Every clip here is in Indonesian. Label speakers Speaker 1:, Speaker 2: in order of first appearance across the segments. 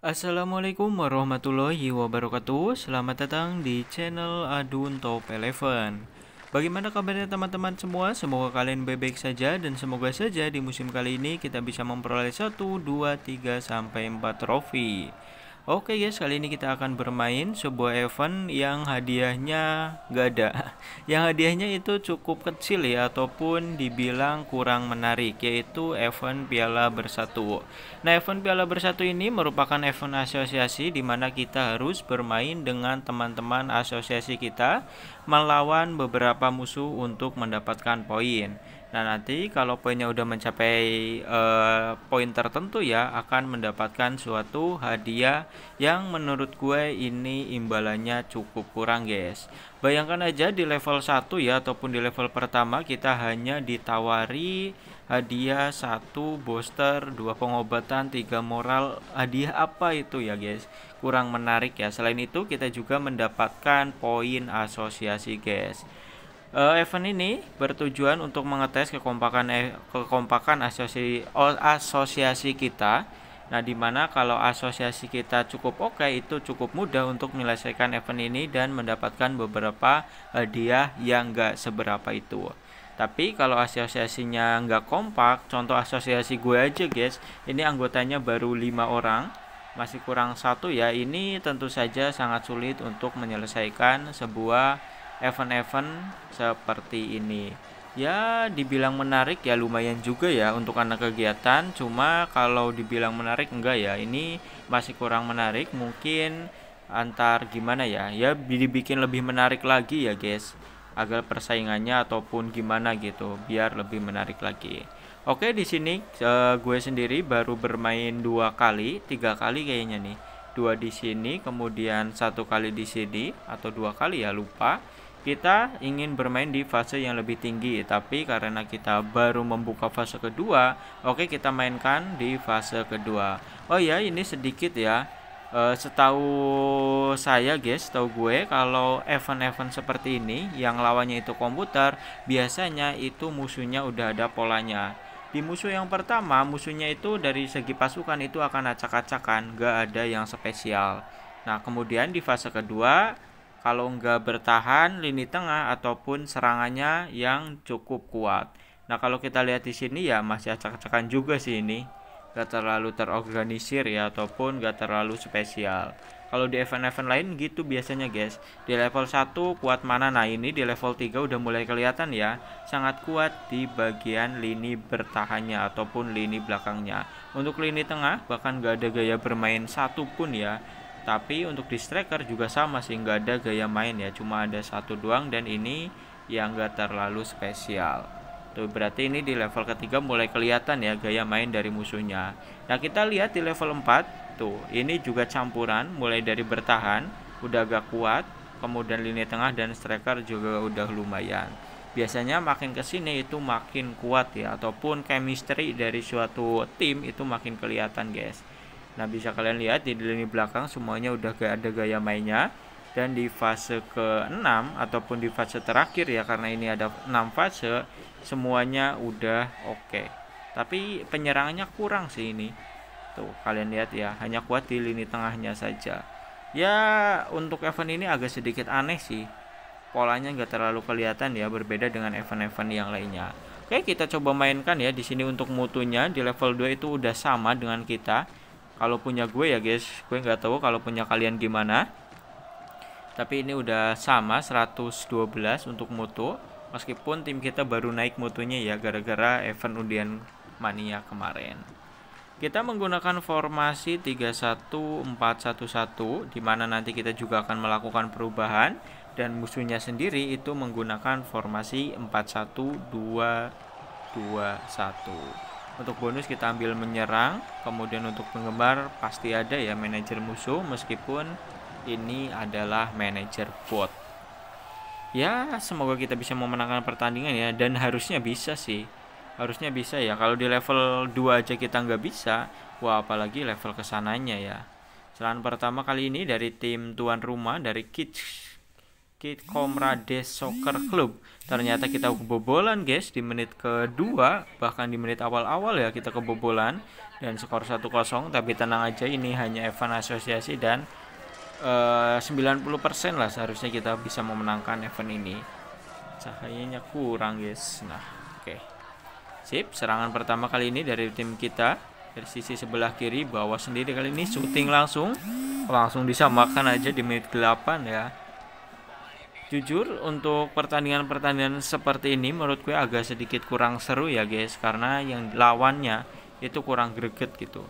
Speaker 1: Assalamualaikum warahmatullahi wabarakatuh Selamat datang di channel Adun Top Eleven. Bagaimana kabarnya teman-teman semua? Semoga kalian baik-baik saja dan semoga saja di musim kali ini kita bisa memperoleh 1, 2, 3, sampai 4 trofi Oke okay guys, kali ini kita akan bermain sebuah event yang hadiahnya gak ada. Yang hadiahnya itu cukup kecil ya, ataupun dibilang kurang menarik, yaitu event Piala Bersatu. Nah, event Piala Bersatu ini merupakan event asosiasi di mana kita harus bermain dengan teman-teman asosiasi kita melawan beberapa musuh untuk mendapatkan poin. Nah nanti kalau poinnya udah mencapai uh, poin tertentu ya akan mendapatkan suatu hadiah yang menurut gue ini imbalannya cukup kurang guys. Bayangkan aja di level 1 ya ataupun di level pertama kita hanya ditawari hadiah satu booster, dua pengobatan, tiga moral. Hadiah apa itu ya guys? Kurang menarik ya. Selain itu kita juga mendapatkan poin asosiasi guys. Eh, event ini bertujuan untuk mengetes kekompakan eh, kekompakan asosiasi oh, asosiasi kita. Nah, dimana kalau asosiasi kita cukup oke okay, itu cukup mudah untuk menyelesaikan event ini dan mendapatkan beberapa hadiah yang nggak seberapa itu. Tapi kalau asosiasinya nggak kompak, contoh asosiasi gue aja guys, ini anggotanya baru lima orang, masih kurang satu ya. Ini tentu saja sangat sulit untuk menyelesaikan sebuah event-event seperti ini ya dibilang menarik ya lumayan juga ya untuk anak kegiatan cuma kalau dibilang menarik enggak ya ini masih kurang menarik mungkin antar gimana ya ya dibikin lebih menarik lagi ya guys agar persaingannya ataupun gimana gitu biar lebih menarik lagi oke di sini uh, gue sendiri baru bermain dua kali tiga kali kayaknya nih dua di sini kemudian satu kali di sini atau dua kali ya lupa kita ingin bermain di fase yang lebih tinggi tapi karena kita baru membuka fase kedua oke okay, kita mainkan di fase kedua oh ya ini sedikit ya uh, setahu saya guys tahu gue kalau event-event seperti ini yang lawannya itu komputer biasanya itu musuhnya udah ada polanya di musuh yang pertama musuhnya itu dari segi pasukan itu akan acak-acakan gak ada yang spesial nah kemudian di fase kedua kalau nggak bertahan lini tengah ataupun serangannya yang cukup kuat. Nah kalau kita lihat di sini ya masih acak-acakan juga sih ini gak terlalu terorganisir ya ataupun gak terlalu spesial kalau di event-event lain gitu biasanya guys di level 1 kuat mana nah ini di level 3 udah mulai kelihatan ya sangat kuat di bagian lini bertahannya ataupun lini belakangnya untuk lini tengah bahkan gak ada gaya bermain satupun ya tapi untuk di striker juga sama sih nggak ada gaya main ya cuma ada satu doang dan ini yang nggak terlalu spesial tuh berarti ini di level ketiga mulai kelihatan ya gaya main dari musuhnya nah kita lihat di level 4 tuh ini juga campuran mulai dari bertahan udah agak kuat kemudian lini tengah dan striker juga udah lumayan biasanya makin kesini itu makin kuat ya ataupun chemistry dari suatu tim itu makin kelihatan guys Nah bisa kalian lihat di lini belakang semuanya udah gak ada gaya mainnya dan di fase ke-6 ataupun di fase terakhir ya karena ini ada 6 fase semuanya udah oke. Okay. Tapi penyerangannya kurang sih ini. Tuh kalian lihat ya hanya kuat di lini tengahnya saja. Ya untuk event ini agak sedikit aneh sih. Polanya nggak terlalu kelihatan ya berbeda dengan event-event yang lainnya. Oke, kita coba mainkan ya di sini untuk mutunya di level 2 itu udah sama dengan kita kalau punya gue ya guys gue nggak tahu kalau punya kalian gimana tapi ini udah sama 112 untuk moto meskipun tim kita baru naik motonya ya gara-gara event undian mania kemarin kita menggunakan formasi 31411 di mana nanti kita juga akan melakukan perubahan dan musuhnya sendiri itu menggunakan formasi 41221 untuk bonus kita ambil menyerang, kemudian untuk penggemar pasti ada ya manajer musuh meskipun ini adalah manajer bot. Ya, semoga kita bisa memenangkan pertandingan ya dan harusnya bisa sih. Harusnya bisa ya. Kalau di level 2 aja kita nggak bisa, wah apalagi level kesananya ya. Serangan pertama kali ini dari tim tuan rumah dari Kids Kit Komrades Soccer Club. Ternyata kita kebobolan guys di menit kedua, bahkan di menit awal-awal ya kita kebobolan dan skor 1-0, tapi tenang aja ini hanya event Asosiasi dan eh, uh, 90% lah seharusnya kita bisa memenangkan event ini. Cahayanya kurang guys. Nah, oke. Okay. Sip, serangan pertama kali ini dari tim kita dari sisi sebelah kiri bawah sendiri kali ini syuting langsung langsung disamakan aja di menit 8 ya jujur untuk pertandingan-pertandingan seperti ini menurut gue agak sedikit kurang seru ya guys karena yang lawannya itu kurang greget gitu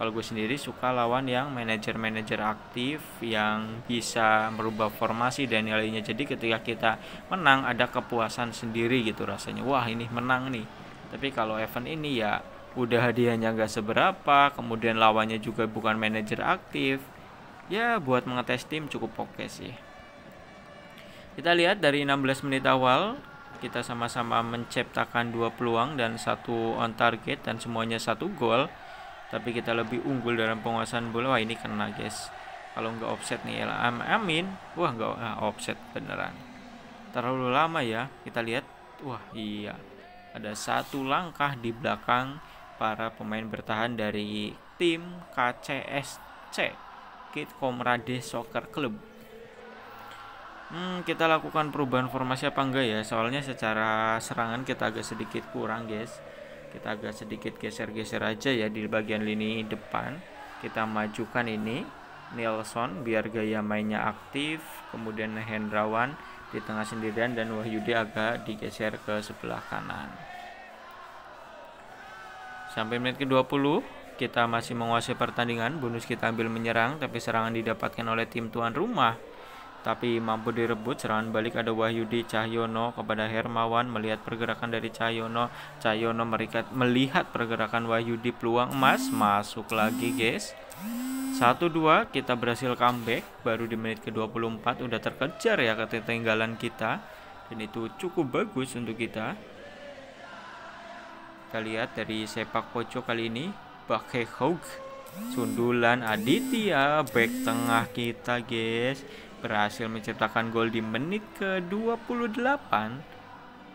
Speaker 1: kalau gue sendiri suka lawan yang manajer-manajer aktif yang bisa merubah formasi dan nilainya jadi ketika kita menang ada kepuasan sendiri gitu rasanya wah ini menang nih tapi kalau event ini ya udah hadiahnya nggak seberapa kemudian lawannya juga bukan manajer aktif ya buat mengetes tim cukup oke okay sih kita lihat dari 16 menit awal kita sama-sama menciptakan dua peluang dan satu on target dan semuanya satu gol. Tapi kita lebih unggul dalam penguasaan bola. Wah, ini kena, guys. Kalau nggak offset nih, am amin. Wah, nggak nah, offset beneran. Terlalu lama ya. Kita lihat. Wah, iya. Ada satu langkah di belakang para pemain bertahan dari tim KCSC Kit Komrade Soccer Club Hmm, kita lakukan perubahan formasi apa enggak ya? Soalnya secara serangan kita agak sedikit kurang, guys. Kita agak sedikit geser-geser aja ya di bagian lini depan. Kita majukan ini Nelson biar gaya mainnya aktif, kemudian Hendrawan di tengah sendirian dan Wahyudi agak digeser ke sebelah kanan. Sampai menit ke-20, kita masih menguasai pertandingan. Bonus kita ambil menyerang, tapi serangan didapatkan oleh tim tuan rumah tapi mampu direbut serangan balik ada Wahyudi Cahyono kepada Hermawan melihat pergerakan dari Cahyono Cahyono merikat, melihat pergerakan Wahyudi peluang emas masuk lagi guys 1-2 kita berhasil comeback baru di menit ke-24 udah terkejar ya ketinggalan kita dan itu cukup bagus untuk kita kita lihat dari sepak pojok kali ini pakai Hogue sundulan Aditya back tengah kita guys berhasil menciptakan gol di menit ke-28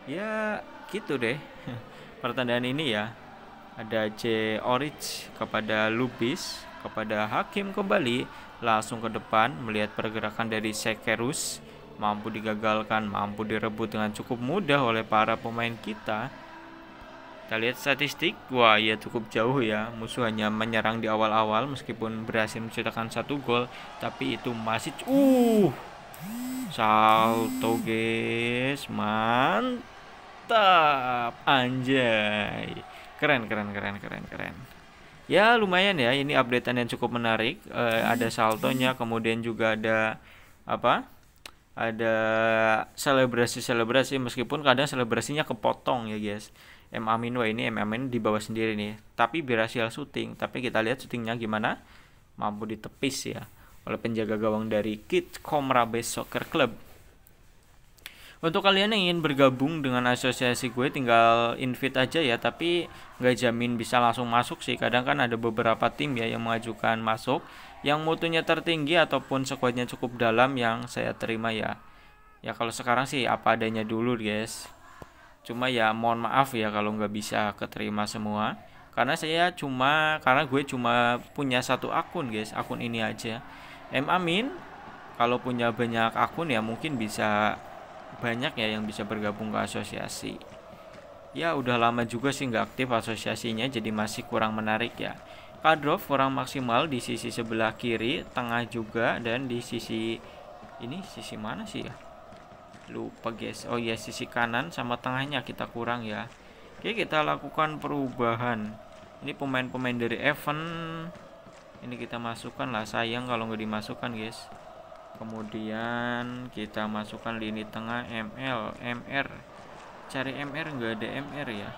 Speaker 1: ya gitu deh pertandaan ini ya ada C Orich kepada Lubis kepada Hakim kembali langsung ke depan melihat pergerakan dari Sekerus mampu digagalkan mampu direbut dengan cukup mudah oleh para pemain kita kita lihat statistik, wah ya cukup jauh ya. Musuh hanya menyerang di awal-awal meskipun berhasil menciptakan satu gol, tapi itu masih uh salto guys, mantap anjay. Keren keren keren keren keren. Ya lumayan ya, ini updatean yang cukup menarik. E, ada saltonya, kemudian juga ada apa? Ada selebrasi-selebrasi meskipun kadang selebrasinya kepotong ya guys. M amin ini M amin di bawah sendiri nih tapi berhasil syuting tapi kita lihat syutingnya gimana mampu ditepis ya oleh penjaga gawang dari Kit Komrabe Soccer Club untuk kalian yang ingin bergabung dengan asosiasi gue tinggal invite aja ya tapi nggak jamin bisa langsung masuk sih kadang kan ada beberapa tim ya yang mengajukan masuk yang mutunya tertinggi ataupun sekuatnya cukup dalam yang saya terima ya ya kalau sekarang sih apa adanya dulu guys cuma ya mohon maaf ya kalau nggak bisa keterima semua karena saya cuma karena gue cuma punya satu akun guys akun ini aja M Amin kalau punya banyak akun ya mungkin bisa banyak ya yang bisa bergabung ke asosiasi ya udah lama juga sih nggak aktif asosiasinya jadi masih kurang menarik ya Kadrov kurang maksimal di sisi sebelah kiri tengah juga dan di sisi ini sisi mana sih ya lupa guys oh ya sisi kanan sama tengahnya kita kurang ya oke kita lakukan perubahan ini pemain-pemain dari event ini kita masukkan lah sayang kalau nggak dimasukkan guys kemudian kita masukkan lini tengah ML MR cari MR nggak ada MR ya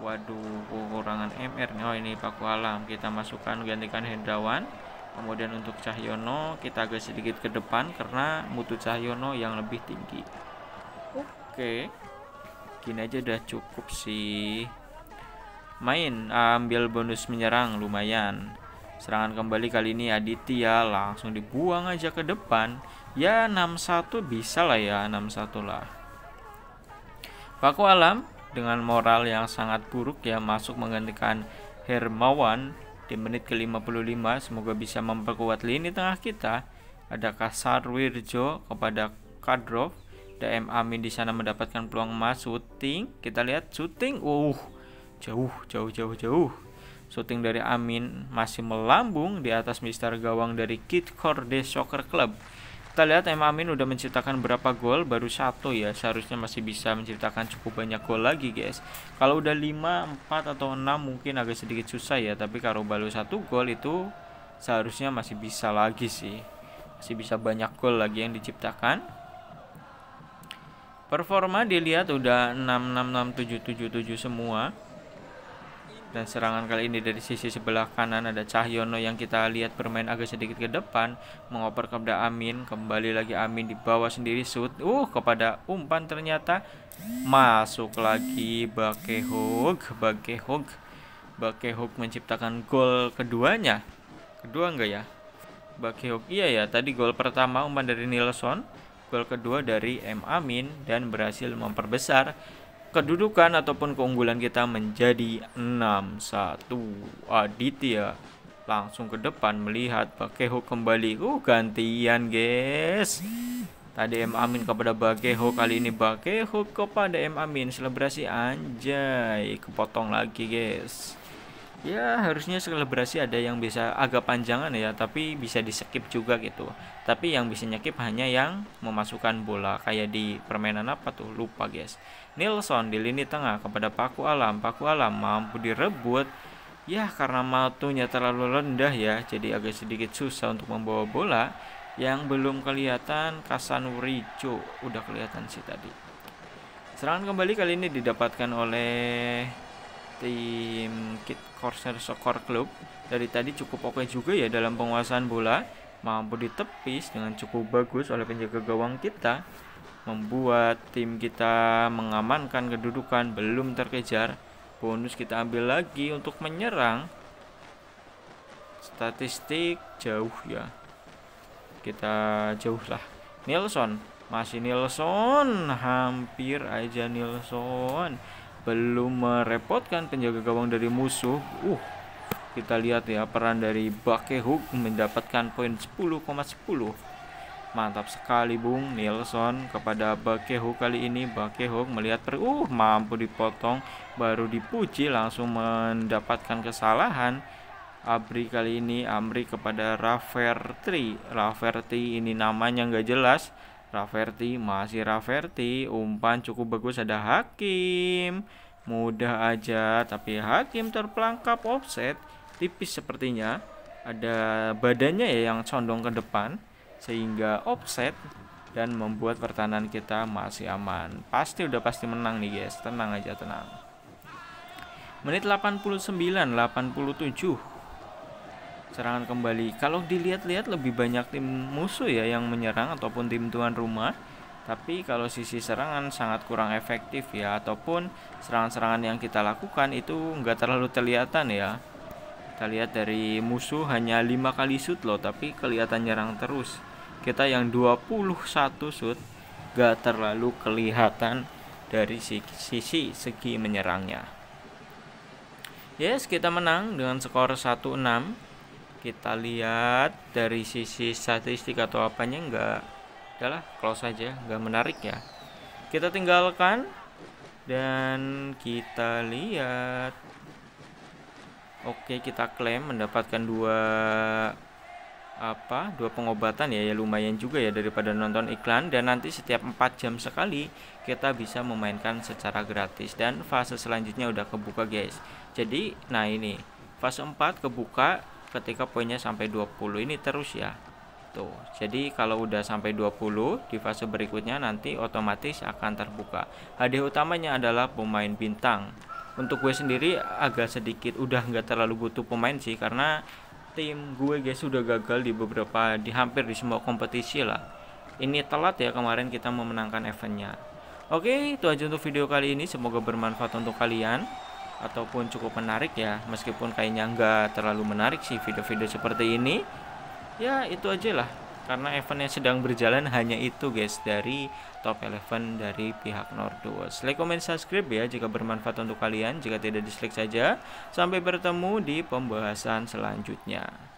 Speaker 1: waduh kekurangan MR nih oh ini Paku Alam kita masukkan gantikan Hendrawan kemudian untuk Cahyono kita agak sedikit ke depan karena mutu Cahyono yang lebih tinggi oke gini aja udah cukup sih main ambil bonus menyerang lumayan serangan kembali kali ini Aditya langsung dibuang aja ke depan ya 61 bisa lah ya 61 lah Paku Alam dengan moral yang sangat buruk ya masuk menggantikan Hermawan di menit ke-55 semoga bisa memperkuat lini tengah kita. Ada Kasar Wirjo kepada Kadrov. DM Amin di sana mendapatkan peluang emas shooting. Kita lihat shooting. Uh, jauh, jauh, jauh, jauh. Shooting dari Amin masih melambung di atas mister gawang dari Kit Corde Soccer Club kita lihat M Amin udah menciptakan berapa gol baru satu ya seharusnya masih bisa menciptakan cukup banyak gol lagi guys kalau udah 5 4 atau 6 mungkin agak sedikit susah ya tapi kalau baru satu gol itu seharusnya masih bisa lagi sih masih bisa banyak gol lagi yang diciptakan performa dilihat udah 6 6 6 7 7 7 semua dan serangan kali ini dari sisi sebelah kanan ada Cahyono yang kita lihat bermain agak sedikit ke depan. Mengoper kepada Amin. Kembali lagi Amin di bawah sendiri. Shoot. Uh, kepada umpan ternyata. Masuk lagi hook bagai hook menciptakan gol keduanya. Kedua enggak ya? hook Iya ya, tadi gol pertama umpan dari Nilson Gol kedua dari M. Amin. Dan berhasil memperbesar kedudukan ataupun keunggulan kita menjadi 6-1. Aditya langsung ke depan melihat Bakeho kembali. Uh, gantian, guys. Tadi M Amin kepada Bakeho, kali ini Bakeho kepada M Amin. Selebrasi anjay, kepotong lagi, guys. Ya, harusnya selebrasi ada yang bisa agak panjangan ya, tapi bisa di-skip juga gitu. Tapi yang bisa nyekip hanya yang memasukkan bola kayak di permainan apa tuh, lupa, guys. Nilsson di lini tengah kepada Paku Alam. Paku Alam mampu direbut. Ya karena matunya terlalu rendah ya, jadi agak sedikit susah untuk membawa bola. Yang belum kelihatan Kasanurico udah kelihatan sih tadi. Serangan kembali kali ini didapatkan oleh tim Kit Corsair Soccer Club. Dari tadi cukup oke juga ya dalam penguasaan bola, mampu ditepis dengan cukup bagus oleh penjaga gawang kita membuat tim kita mengamankan kedudukan belum terkejar bonus kita ambil lagi untuk menyerang statistik jauh ya kita jauh lah Nilsson masih Nilsson hampir aja Nilsson belum merepotkan penjaga gawang dari musuh uh kita lihat ya peran dari Bakehuk mendapatkan poin 10,10 ,10 Mantap sekali Bung Nilsson kepada Bakehuk kali ini Bakehuk melihat per uh mampu dipotong baru dipuji langsung mendapatkan kesalahan Abri kali ini Amri kepada Raverti Raverti ini namanya nggak jelas Raverti masih Raverti umpan cukup bagus ada Hakim mudah aja tapi Hakim terpelangkap offset tipis sepertinya ada badannya ya yang condong ke depan sehingga offset dan membuat pertahanan kita masih aman. Pasti udah pasti menang nih guys, tenang aja tenang. Menit 89, 87. Serangan kembali. Kalau dilihat-lihat lebih banyak tim musuh ya yang menyerang ataupun tim tuan rumah. Tapi kalau sisi serangan sangat kurang efektif ya ataupun serangan-serangan yang kita lakukan itu nggak terlalu kelihatan ya. Kita lihat dari musuh hanya lima kali shoot loh tapi kelihatan nyerang terus kita yang 21 sud gak terlalu kelihatan dari sisi segi menyerangnya yes kita menang dengan skor 1-6 kita lihat dari sisi statistik atau apanya enggak adalah close saja enggak menarik ya kita tinggalkan dan kita lihat Oke, kita klaim mendapatkan dua apa dua pengobatan ya ya lumayan juga ya daripada nonton iklan dan nanti setiap 4 jam sekali kita bisa memainkan secara gratis dan fase selanjutnya udah kebuka guys jadi nah ini fase 4 kebuka ketika poinnya sampai 20 ini terus ya tuh jadi kalau udah sampai 20 di fase berikutnya nanti otomatis akan terbuka hadiah utamanya adalah pemain bintang untuk gue sendiri agak sedikit udah nggak terlalu butuh pemain sih karena tim gue guys sudah gagal di beberapa di hampir di semua kompetisi lah ini telat ya kemarin kita memenangkan eventnya oke itu aja untuk video kali ini semoga bermanfaat untuk kalian ataupun cukup menarik ya meskipun kayaknya nggak terlalu menarik sih video-video seperti ini ya itu aja lah karena event yang sedang berjalan hanya itu guys dari top 11 dari pihak Nordos. like comment subscribe ya jika bermanfaat untuk kalian jika tidak dislike saja sampai bertemu di pembahasan selanjutnya